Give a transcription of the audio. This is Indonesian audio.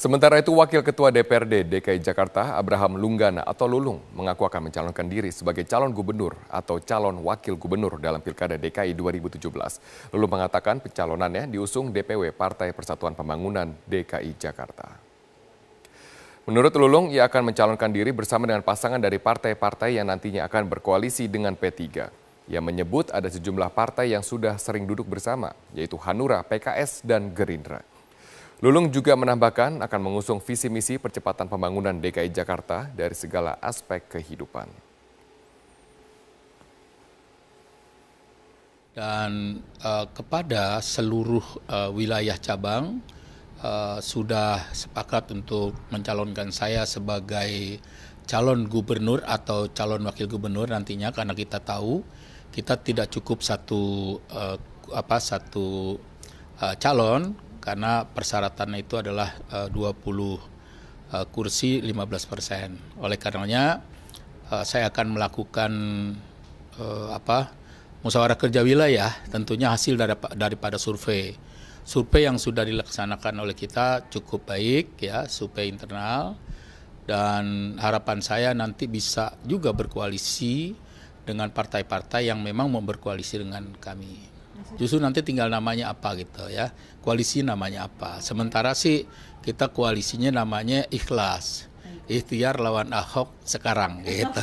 Sementara itu, Wakil Ketua DPRD DKI Jakarta, Abraham Lunggana atau Lulung, mengaku akan mencalonkan diri sebagai calon gubernur atau calon wakil gubernur dalam Pilkada DKI 2017. Lulung mengatakan pencalonannya diusung DPW Partai Persatuan Pembangunan DKI Jakarta. Menurut Lulung, ia akan mencalonkan diri bersama dengan pasangan dari partai-partai yang nantinya akan berkoalisi dengan P3. Ia menyebut ada sejumlah partai yang sudah sering duduk bersama, yaitu Hanura, PKS, dan Gerindra. Lulung juga menambahkan akan mengusung visi misi percepatan pembangunan DKI Jakarta dari segala aspek kehidupan. Dan uh, kepada seluruh uh, wilayah cabang uh, sudah sepakat untuk mencalonkan saya sebagai calon gubernur atau calon wakil gubernur nantinya karena kita tahu kita tidak cukup satu uh, apa satu uh, calon karena persyaratannya itu adalah eh, dua 20 eh, kursi kursi 15 persen. Oleh karenanya eh, saya akan melakukan apa musyawarah kerja wilayah tentunya hasil daripada survei. Survei yang sudah dilaksanakan oleh kita cukup baik ya, survei internal dan harapan saya nanti bisa juga berkoalisi dengan partai-partai yang memang mau berkoalisi dengan kami. Justru nanti tinggal namanya apa gitu ya. Koalisi namanya apa. Sementara sih kita koalisinya namanya ikhlas. Ikhtiar lawan Ahok sekarang gitu.